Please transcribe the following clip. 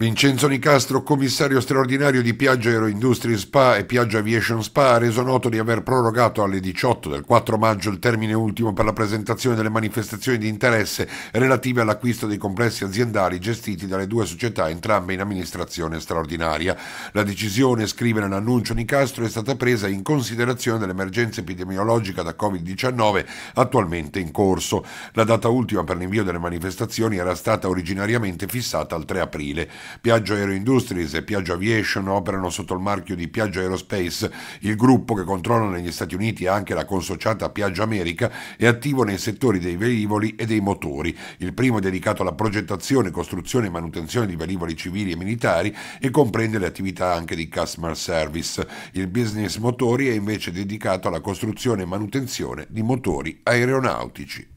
Vincenzo Nicastro, commissario straordinario di Piaggio Aero Industries Spa e Piaggio Aviation Spa, ha reso noto di aver prorogato alle 18 del 4 maggio il termine ultimo per la presentazione delle manifestazioni di interesse relative all'acquisto dei complessi aziendali gestiti dalle due società, entrambe in amministrazione straordinaria. La decisione, scrive nell'annuncio Nicastro, è stata presa in considerazione dell'emergenza epidemiologica da Covid-19 attualmente in corso. La data ultima per l'invio delle manifestazioni era stata originariamente fissata al 3 aprile. Piaggio Aero Industries e Piaggio Aviation operano sotto il marchio di Piaggio Aerospace, il gruppo che controlla negli Stati Uniti anche la consociata Piaggio America è attivo nei settori dei velivoli e dei motori. Il primo è dedicato alla progettazione, costruzione e manutenzione di velivoli civili e militari e comprende le attività anche di customer service. Il business motori è invece dedicato alla costruzione e manutenzione di motori aeronautici.